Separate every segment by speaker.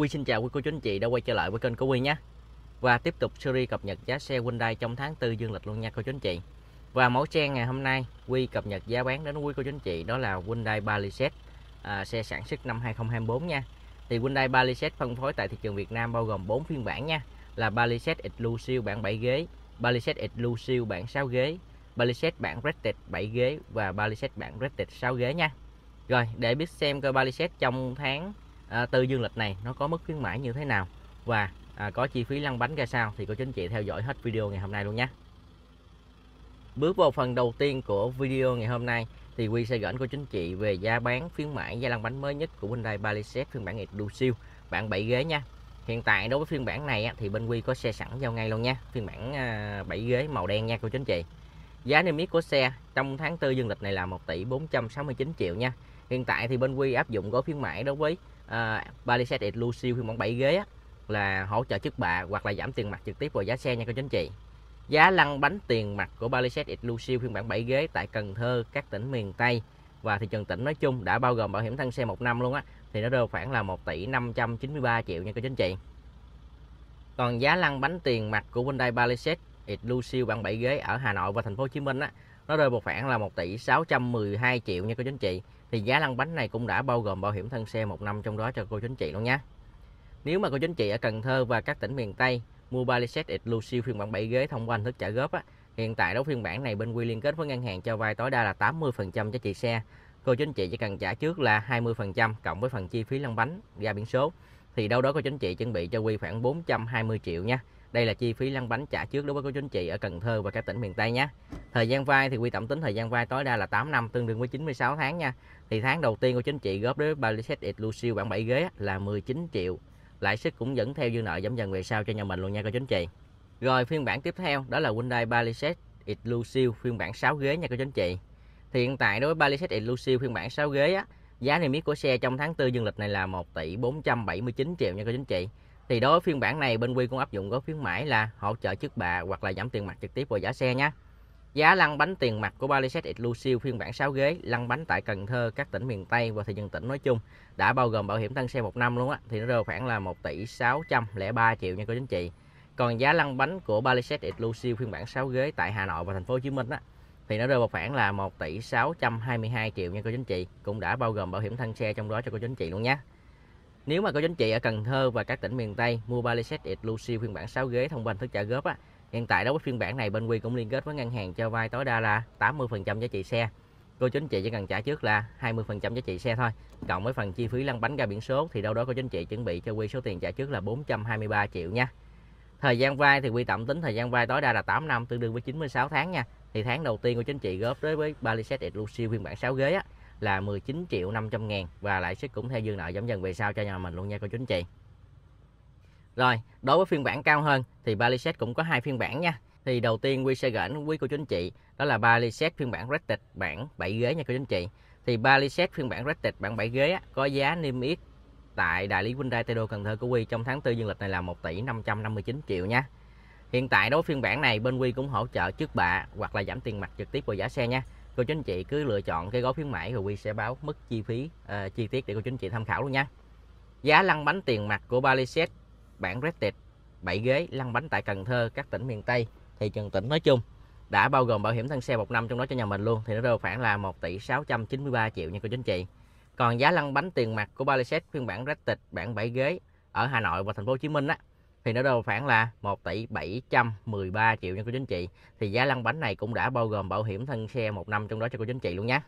Speaker 1: Quy xin chào quý cô chú anh chị đã quay trở lại với kênh của Quy nhé. Và tiếp tục series cập nhật giá xe Hyundai trong tháng 4 dương lịch luôn nha cô chú anh chị. Và mẫu xe ngày hôm nay Quy cập nhật giá bán đến quý cô chú anh chị đó là Hyundai Palisade, à, xe sản xuất năm 2024 nha. Thì Hyundai Palisade phân phối tại thị trường Việt Nam bao gồm 4 phiên bản nha, là Palisade Exclusive bản 7 ghế, Palisade Exclusive bản 6 ghế, Palisade bản Rated 7 ghế và Palisade bản Rated 6 ghế nha. Rồi, để biết xem coi Palisade trong tháng à, tư dương lịch này nó có mức khuyến mãi như thế nào và à, có chi phí lăn bánh ra sao thì cô chú anh chị theo dõi hết video ngày hôm nay luôn nhé bước vào phần đầu tiên của video ngày hôm nay thì Quy sẽ gửi cô chú anh chị về giá bán khuyến mãi da lăn bánh mới nhất của Hyundai Palisade phiên bản Edu siêu bản 7 ghế nha. Hiện tại đối với phiên bản này thì bên Quy có xe sẵn giao ngay luôn nha, phiên bản à, 7 ghế màu đen nha cô chú anh chị. Giá niêm yết của xe trong tháng 4 dương lịch này là 1 tỷ 469 triệu nha. Hiện tại thì bên Quy áp dụng gói khuyến mãi đối với à, Palisade Exclusive phiên bản 7 ghế á, là hỗ trợ trước bạ hoặc là giảm tiền mặt trực tiếp vào giá xe nha cô chú anh chị. Giá lăn bánh tiền mặt của Palisade Exclusive phiên bản 7 ghế tại Cần Thơ, các tỉnh miền Tây và thị trường tỉnh nói chung đã bao gồm bảo hiểm thân xe 1 năm luôn á thì nó rơi khoảng là 1 tỷ 593 triệu nha cô chú anh chị. Còn giá lăn bánh tiền mặt của Hyundai Palisade Exclusive bản 7 ghế ở Hà Nội và thành phố Hồ Chí Minh á nó rơi vào khoảng là 1 tỷ 612 triệu nha cô chú anh chị thì giá lăn bánh này cũng đã bao gồm bảo hiểm thân xe một năm trong đó cho cô chú anh chị luôn nhé nếu mà cô chú anh chị ở Cần Thơ và các tỉnh miền Tây mua Baliset Exclusive phiên bản 7 ghế thông qua hình thức trả góp á, hiện tại đấu phiên bản này bên Quy liên kết với ngân hàng cho vay tối đa là 80% cho chị xe. Cô chú anh chị chỉ cần trả trước là 20% cộng với phần chi phí lăn bánh ra biển số thì đâu đó cô chú anh chị chuẩn bị cho Quy khoảng 420 triệu nha. Đây là chi phí lăn bánh trả trước đối với cô chú anh chị ở Cần Thơ và các tỉnh miền Tây nhé. Thời gian vay thì quy tổng tính thời gian vay tối đa là 8 năm tương đương với 96 tháng nha. Thì tháng đầu tiên của chính chị góp đến Palisade Exclusive bản 7 ghế là 19 triệu. Lãi suất cũng dẫn theo dư nợ giảm dần về sau cho nhà mình luôn nha cô chú anh chị. Rồi phiên bản tiếp theo đó là Hyundai Palisade Exclusive phiên bản 6 ghế nha cô chú anh chị. Thì hiện tại đối với Palisade Exclusive phiên bản 6 ghế á, giá niêm yết của xe trong tháng 4 dương lịch này là 1 tỷ 479 triệu nha cô chú anh chị thì đối với phiên bản này bên Quy cũng áp dụng gói khuyến mãi là hỗ trợ trước bạ hoặc là giảm tiền mặt trực tiếp vào giá xe nhé. Giá lăn bánh tiền mặt của Palisade Exclusive phiên bản 6 ghế lăn bánh tại Cần Thơ, các tỉnh miền Tây và thị dân tỉnh nói chung đã bao gồm bảo hiểm thân xe 1 năm luôn á thì nó rơi khoảng là 1 tỷ 603 triệu nha cô chính chị. Còn giá lăn bánh của Palisade Exclusive phiên bản 6 ghế tại Hà Nội và thành phố Hồ Chí Minh á thì nó rơi vào khoảng là 1 tỷ 622 triệu nha cô chính chị, cũng đã bao gồm bảo hiểm thân xe trong đó cho cô chính chị luôn nhé. Nếu mà có chính trị ở Cần Thơ và các tỉnh miền Tây mua Palisade Exclusive phiên bản 6 ghế thông qua thức trả góp á, hiện tại đối với phiên bản này bên Quy cũng liên kết với ngân hàng cho vay tối đa là 80% giá trị xe. Cô chính chị chỉ cần trả trước là 20% giá trị xe thôi, cộng với phần chi phí lăn bánh ra biển số thì đâu đó cô chính chị chuẩn bị cho Quy số tiền trả trước là 423 triệu nha. Thời gian vay thì Quy tạm tính thời gian vay tối đa là 8 năm tương đương với 96 tháng nha. Thì tháng đầu tiên của chính chị góp đối với Palisade Exclusive phiên bản 6 ghế á là 19 triệu 500 ngàn và lãi suất cũng theo dương nợ giảm dần về sau cho nhà mình luôn nha cô chú anh chị rồi đối với phiên bản cao hơn thì Baliset cũng có hai phiên bản nha thì đầu tiên Quy sẽ gửi đến quý cô chú anh chị đó là Baliset phiên bản Rated bản 7 ghế nha cô chú anh chị thì Baliset phiên bản Rated bản 7 ghế á, có giá niêm yết tại đại lý Hyundai Tây Cần Thơ của Quy trong tháng 4 dương lịch này là 1 tỷ 559 triệu nha hiện tại đối với phiên bản này bên Quy cũng hỗ trợ trước bạ hoặc là giảm tiền mặt trực tiếp vào giá xe nha cô chú anh chị cứ lựa chọn cái gói khuyến mãi rồi quy sẽ báo mức chi phí uh, chi tiết để cô chú anh chị tham khảo luôn nha giá lăn bánh tiền mặt của Palisade bản Rested 7 ghế lăn bánh tại Cần Thơ các tỉnh miền Tây thị trường tỉnh nói chung đã bao gồm bảo hiểm thân xe một năm trong đó cho nhà mình luôn thì nó rơi khoảng là 1 tỷ 693 triệu nha cô chú anh chị còn giá lăn bánh tiền mặt của Palisade phiên bản Rested bản 7 ghế ở Hà Nội và thành phố Hồ Chí Minh á thì nó đâu khoảng là 1 tỷ 713 triệu nha cô chính trị thì giá lăn bánh này cũng đã bao gồm bảo hiểm thân xe một năm trong đó cho cô chính trị luôn nhé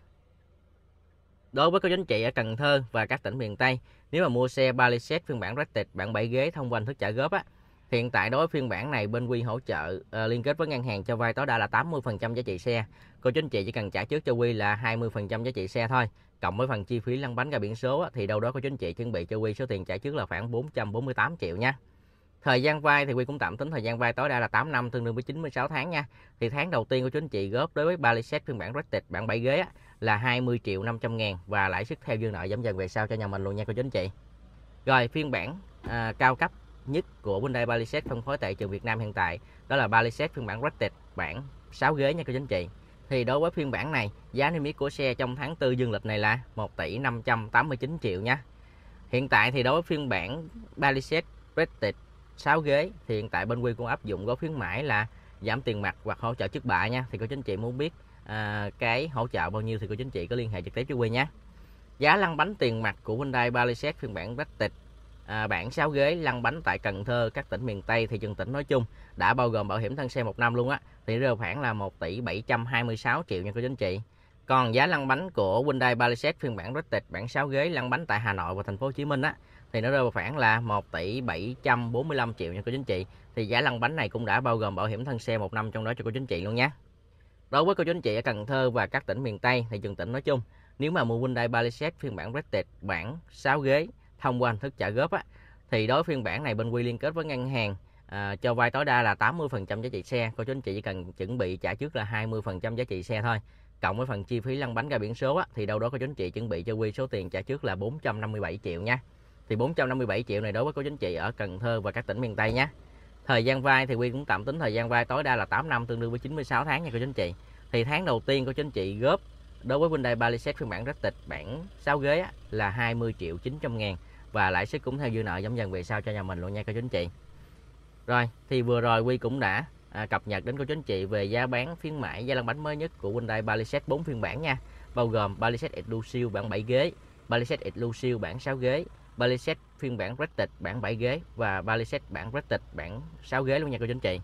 Speaker 1: đối với cô chính trị ở Cần Thơ và các tỉnh miền Tây nếu mà mua xe Palisade phiên bản Rapid bản 7 ghế thông qua hình thức trả góp á hiện tại đối với phiên bản này bên Quy hỗ trợ uh, liên kết với ngân hàng cho vay tối đa là 80% giá trị xe cô chính trị chỉ cần trả trước cho Quy là 20% giá trị xe thôi cộng với phần chi phí lăn bánh và biển số á, thì đâu đó cô chính trị chuẩn bị cho Quy số tiền trả trước là khoảng 448 triệu nha Thời gian vay thì Quy cũng tạm tính thời gian vay tối đa là 8 năm tương đương với 96 tháng nha. Thì tháng đầu tiên của chú anh chị góp đối với Baliset phiên bản Rated bản 7 ghế á, là 20 triệu 500 ngàn và lãi suất theo dư nợ giảm dần về sau cho nhà mình luôn nha cô chú anh chị. Rồi phiên bản à, cao cấp nhất của Hyundai Palisade phân phối tại trường Việt Nam hiện tại đó là Palisade phiên bản Rated bản 6 ghế nha cô chú anh chị. Thì đối với phiên bản này, giá niêm yết của xe trong tháng 4 dương lịch này là 1 tỷ 589 triệu nha. Hiện tại thì đối với phiên bản Palisade Rated 6 ghế thì hiện tại bên Quy cũng áp dụng gói khuyến mãi là giảm tiền mặt hoặc hỗ trợ trước bạ nha thì cô chính chị muốn biết à, cái hỗ trợ bao nhiêu thì cô chính chị có liên hệ trực tiếp với Quy nhé giá lăn bánh tiền mặt của Hyundai Palisade phiên bản Tech à, bản 6 ghế lăn bánh tại Cần Thơ các tỉnh miền Tây thị trường tỉnh nói chung đã bao gồm bảo hiểm thân xe một năm luôn á thì rơi khoảng là 1 tỷ 726 triệu nha cô chính chị còn giá lăn bánh của Hyundai Palisade phiên bản Tech bản 6 ghế lăn bánh tại Hà Nội và thành phố Hồ Chí Minh á thì nó rơi vào khoảng là 1 tỷ 745 triệu nha cô chú anh chị thì giá lăn bánh này cũng đã bao gồm bảo hiểm thân xe một năm trong đó cho cô chú anh chị luôn nhé đối với cô chú anh chị ở Cần Thơ và các tỉnh miền Tây thì trường tỉnh nói chung nếu mà mua Hyundai Palisade phiên bản Rated bản 6 ghế thông qua hình thức trả góp á thì đối phiên bản này bên Quy liên kết với ngân hàng à, cho vay tối đa là 80% giá trị xe cô chú anh chị chỉ cần chuẩn bị trả trước là 20% giá trị xe thôi cộng với phần chi phí lăn bánh ra biển số á, thì đâu đó cô chú anh chị chuẩn bị cho Quy số tiền trả trước là 457 triệu nha thì 457 triệu này đối với cô chính chị ở Cần Thơ và các tỉnh miền Tây nhé thời gian vay thì Quy cũng tạm tính thời gian vay tối đa là 8 năm tương đương với 96 tháng nha cô chính chị thì tháng đầu tiên cô chính chị góp đối với Hyundai Palisade phiên bản rất tịch bản 6 ghế á, là 20 triệu 900 ngàn và lãi suất cũng theo dư nợ giảm dần về sau cho nhà mình luôn nha cô chính chị rồi thì vừa rồi Quy cũng đã à, cập nhật đến cô chính chị về giá bán phiên mãi giá lăn bánh mới nhất của Hyundai Palisade 4 phiên bản nha bao gồm Palisade Exclusive bản 7 ghế Palisade Exclusive bản 6 ghế Palisade phiên bản Rated bản 7 ghế và Palisade bản Rated bản 6 ghế luôn nha cô chú anh chị.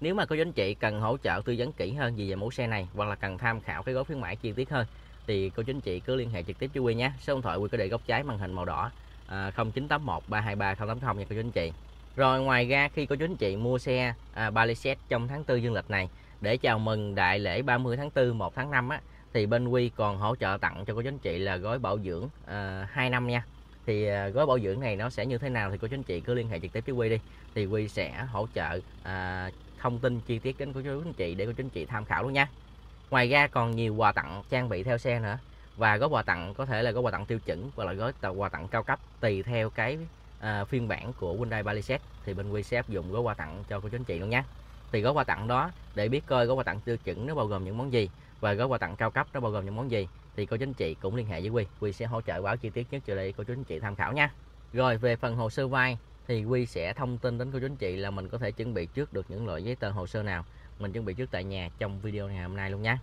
Speaker 1: Nếu mà cô chú anh chị cần hỗ trợ tư vấn kỹ hơn gì về mẫu xe này hoặc là cần tham khảo cái gói khuyến mãi chi tiết hơn thì cô chú anh chị cứ liên hệ trực tiếp với Quy nhé. Số điện thoại Quy có để góc trái màn hình màu đỏ à, 0981 323 080 nha cô chú anh chị. Rồi ngoài ra khi cô chú anh chị mua xe à, Palisade trong tháng 4 dương lịch này để chào mừng đại lễ 30 tháng 4 1 tháng 5 á thì bên Quy còn hỗ trợ tặng cho cô chú anh chị là gói bảo dưỡng à, 2 năm nha thì à, gói bảo dưỡng này nó sẽ như thế nào thì cô chú anh chị cứ liên hệ trực tiếp với Quy đi thì Quy sẽ hỗ trợ à, thông tin chi tiết đến cô chú anh chị để cô chú anh chị tham khảo luôn nha ngoài ra còn nhiều quà tặng trang bị theo xe nữa và gói quà tặng có thể là gói quà tặng tiêu chuẩn hoặc là gói quà tặng cao cấp tùy theo cái à, phiên bản của Hyundai Palisade thì bên Quy sẽ áp dụng gói quà tặng cho cô chú anh chị luôn nha thì gói quà tặng đó để biết coi gói quà tặng tiêu chuẩn nó bao gồm những món gì và gói quà tặng cao cấp nó bao gồm những món gì thì cô chú anh chị cũng liên hệ với Quy Quy sẽ hỗ trợ báo chi tiết nhất cho đây cô chú anh chị tham khảo nha rồi về phần hồ sơ vay thì Quy sẽ thông tin đến cô chú anh chị là mình có thể chuẩn bị trước được những loại giấy tờ hồ sơ nào mình chuẩn bị trước tại nhà trong video ngày hôm nay luôn nhé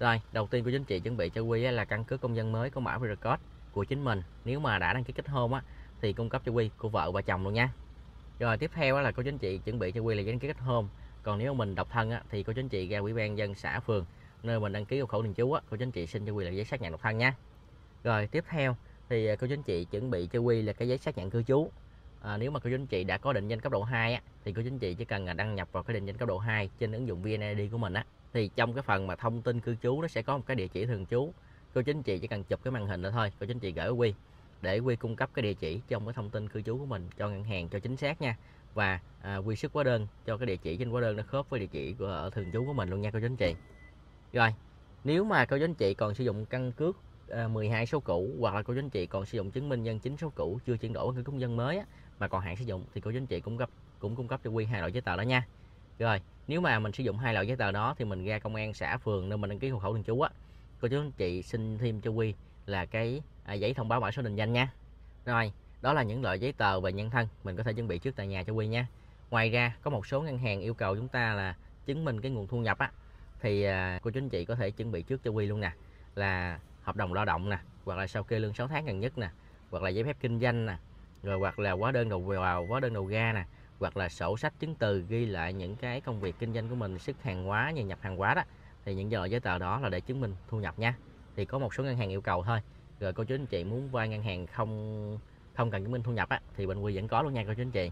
Speaker 1: rồi đầu tiên cô chú anh chị chuẩn bị cho Quy là căn cước công dân mới có mã QR code của chính mình nếu mà đã đăng ký kết hôn á thì cung cấp cho Quy của vợ và chồng luôn nha rồi tiếp theo là cô chú anh chị chuẩn bị cho Quy là giấy đăng ký kết hôn còn nếu mình độc thân á, thì cô chú anh chị ra ủy ban dân xã phường nơi mình đăng ký hộ khẩu thường trú á cô chú anh chị xin cho quy là giấy xác nhận độc thân nha rồi tiếp theo thì à, cô chú anh chị chuẩn bị cho quy là cái giấy xác nhận cư trú à, nếu mà cô chú anh chị đã có định danh cấp độ 2 á, thì cô chú anh chị chỉ cần à, đăng nhập vào cái định danh cấp độ 2 trên ứng dụng vneid của mình á thì trong cái phần mà thông tin cư trú nó sẽ có một cái địa chỉ thường trú cô chú anh chị chỉ cần chụp cái màn hình đó thôi cô chú anh chị gửi quy để quy cung cấp cái địa chỉ trong cái thông tin cư trú của mình cho ngân hàng cho chính xác nha và à, quy sức hóa đơn cho cái địa chỉ trên hóa đơn nó khớp với địa chỉ của ở thường trú của mình luôn nha cô chú anh chị rồi nếu mà cô chú anh chị còn sử dụng căn cước 12 ờ, số cũ hoặc là cô chú anh chị còn sử dụng chứng minh nhân chính số cũ chưa chuyển đổi căn cước công dân mới á, mà còn hạn sử dụng thì cô chú anh chị cũng cấp cũng cung cấp cho quy hai loại giấy tờ đó nha rồi nếu mà mình sử dụng hai loại giấy tờ đó thì mình ra công an xã phường nơi mình đăng ký hộ khẩu thường trú á cô chú anh chị xin thêm cho quy là cái à, giấy thông báo mã số định danh nha rồi đó là những loại giấy tờ về nhân thân mình có thể chuẩn bị trước tại nhà cho quy nha ngoài ra có một số ngân hàng yêu cầu chúng ta là chứng minh cái nguồn thu nhập á thì à, cô chú anh chị có thể chuẩn bị trước cho Quy luôn nè là hợp đồng lao động nè hoặc là sau kê lương 6 tháng gần nhất nè hoặc là giấy phép kinh doanh nè rồi hoặc là hóa đơn đầu vào hóa đơn đầu ra nè hoặc là sổ sách chứng từ ghi lại những cái công việc kinh doanh của mình sức hàng hóa như nhập hàng hóa đó thì những loại giấy tờ đó là để chứng minh thu nhập nha thì có một số ngân hàng yêu cầu thôi rồi cô chú anh chị muốn vay ngân hàng không không cần chứng minh thu nhập á, thì bên quy vẫn có luôn nha cô chú anh chị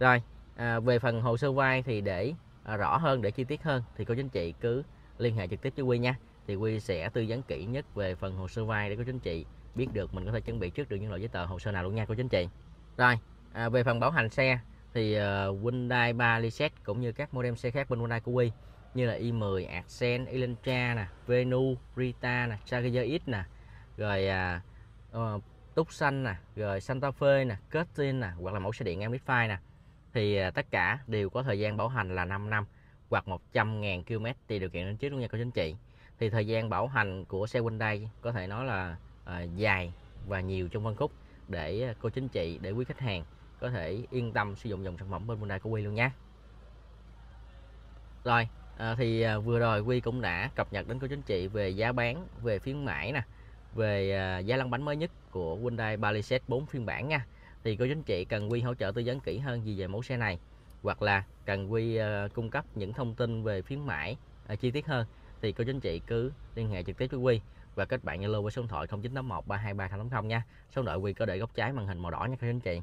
Speaker 1: rồi à, về phần hồ sơ vay thì để À, rõ hơn để chi tiết hơn thì cô chú anh chị cứ liên hệ trực tiếp với Quy nha thì Quy sẽ tư vấn kỹ nhất về phần hồ sơ vay để cô chú anh chị biết được mình có thể chuẩn bị trước được những loại giấy tờ hồ sơ nào luôn nha cô chú anh chị rồi à, về phần bảo hành xe thì uh, Hyundai 3 Reset cũng như các model xe khác bên Hyundai của Quy như là i10, Accent, Elantra nè, Venu, Rita nè, Charger X nè, rồi à, ờ, uh, xanh nè, rồi Santa Fe nè, Cutting nè, hoặc là mẫu xe điện Amplify nè thì à, tất cả đều có thời gian bảo hành là 5 năm hoặc 100.000 km tùy điều kiện đến trước luôn nha cô chính anh chị thì thời gian bảo hành của xe Hyundai có thể nói là à, dài và nhiều trong phân khúc để à, cô chính trị để quý khách hàng có thể yên tâm sử dụng dòng sản phẩm bên Hyundai của Quy luôn nhé rồi à, thì à, vừa rồi Quy cũng đã cập nhật đến cô chính trị về giá bán về phiên mãi nè về à, giá lăn bánh mới nhất của Hyundai Palisade 4 phiên bản nha thì cô chú anh chị cần Quy hỗ trợ tư vấn kỹ hơn gì về mẫu xe này hoặc là cần Quy ờ, cung cấp những thông tin về khuyến mãi ờ, chi tiết hơn thì cô chú anh chị cứ liên hệ trực tiếp với Quy và kết bạn Zalo với số điện thoại 0981 323380 nha. Số điện thoại Quy có để góc trái màn hình màu đỏ nha các anh chị.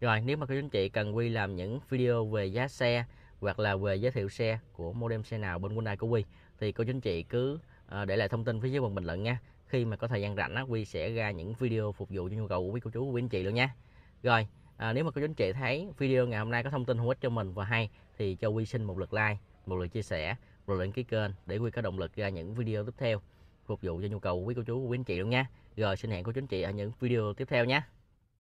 Speaker 1: Rồi, nếu mà các anh chị cần Quy làm những video về giá xe hoặc là về giới thiệu xe của model xe nào bên Hyundai của Quy thì cô chú anh chị cứ ờ, để lại thông tin phía dưới phần bình luận nha. Khi mà có thời gian rảnh á, Quy sẽ ra những video phục vụ cho nhu cầu của quý cô chú của quý anh chị luôn nha rồi à, nếu mà cô chú anh chị thấy video ngày hôm nay có thông tin hữu ích cho mình và hay thì cho Quy xin một lượt like một lượt chia sẻ một lượt đăng ký kênh để Quy có động lực ra những video tiếp theo phục vụ cho nhu cầu của quý cô chú quý anh chị luôn nha rồi xin hẹn cô chú anh chị ở những video tiếp theo nhé